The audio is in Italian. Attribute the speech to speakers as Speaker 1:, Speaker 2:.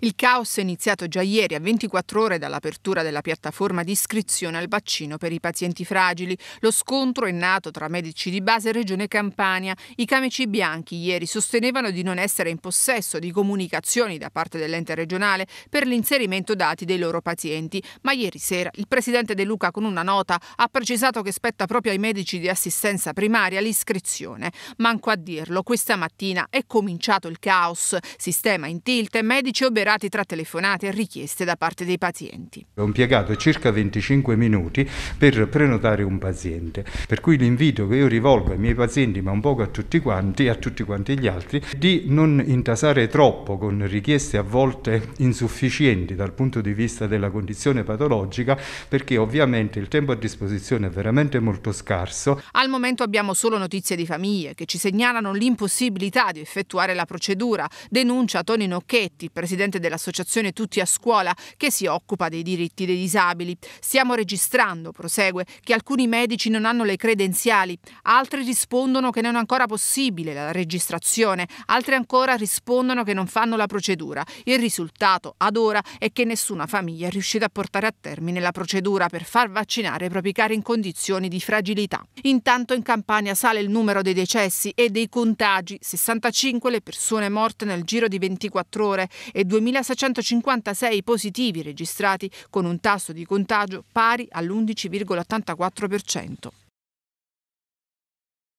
Speaker 1: Il caos è iniziato già ieri a 24 ore dall'apertura della piattaforma di iscrizione al vaccino per i pazienti fragili. Lo scontro è nato tra medici di base e Regione Campania. I camici bianchi ieri sostenevano di non essere in possesso di comunicazioni da parte dell'ente regionale per l'inserimento dati dei loro pazienti, ma ieri sera il presidente De Luca con una nota ha precisato che spetta proprio ai medici di assistenza primaria l'iscrizione. Manco a dirlo, questa mattina è cominciato il caos, sistema in tilt e medici oberati recuperati tra telefonate e richieste da parte dei pazienti.
Speaker 2: Ho impiegato circa 25 minuti per prenotare un paziente, per cui l'invito che io rivolgo ai miei pazienti, ma un poco a tutti quanti, e a tutti quanti gli altri, è di non intasare troppo con richieste a volte insufficienti dal punto di vista della condizione patologica, perché ovviamente il tempo a disposizione è veramente molto scarso.
Speaker 1: Al momento abbiamo solo notizie di famiglie che ci segnalano l'impossibilità di effettuare la procedura, denuncia Toni Nocchetti, presidente presidente dell'associazione Tutti a Scuola, che si occupa dei diritti dei disabili. Stiamo registrando, prosegue, che alcuni medici non hanno le credenziali, altri rispondono che non è ancora possibile la registrazione, altri ancora rispondono che non fanno la procedura. Il risultato, ad ora, è che nessuna famiglia è riuscita a portare a termine la procedura per far vaccinare i propri cari in condizioni di fragilità. Intanto in Campania sale il numero dei decessi e dei contagi, 65 le persone morte nel giro di 24 ore e 2000 2.656 positivi registrati con un tasso di contagio pari all'11,84%.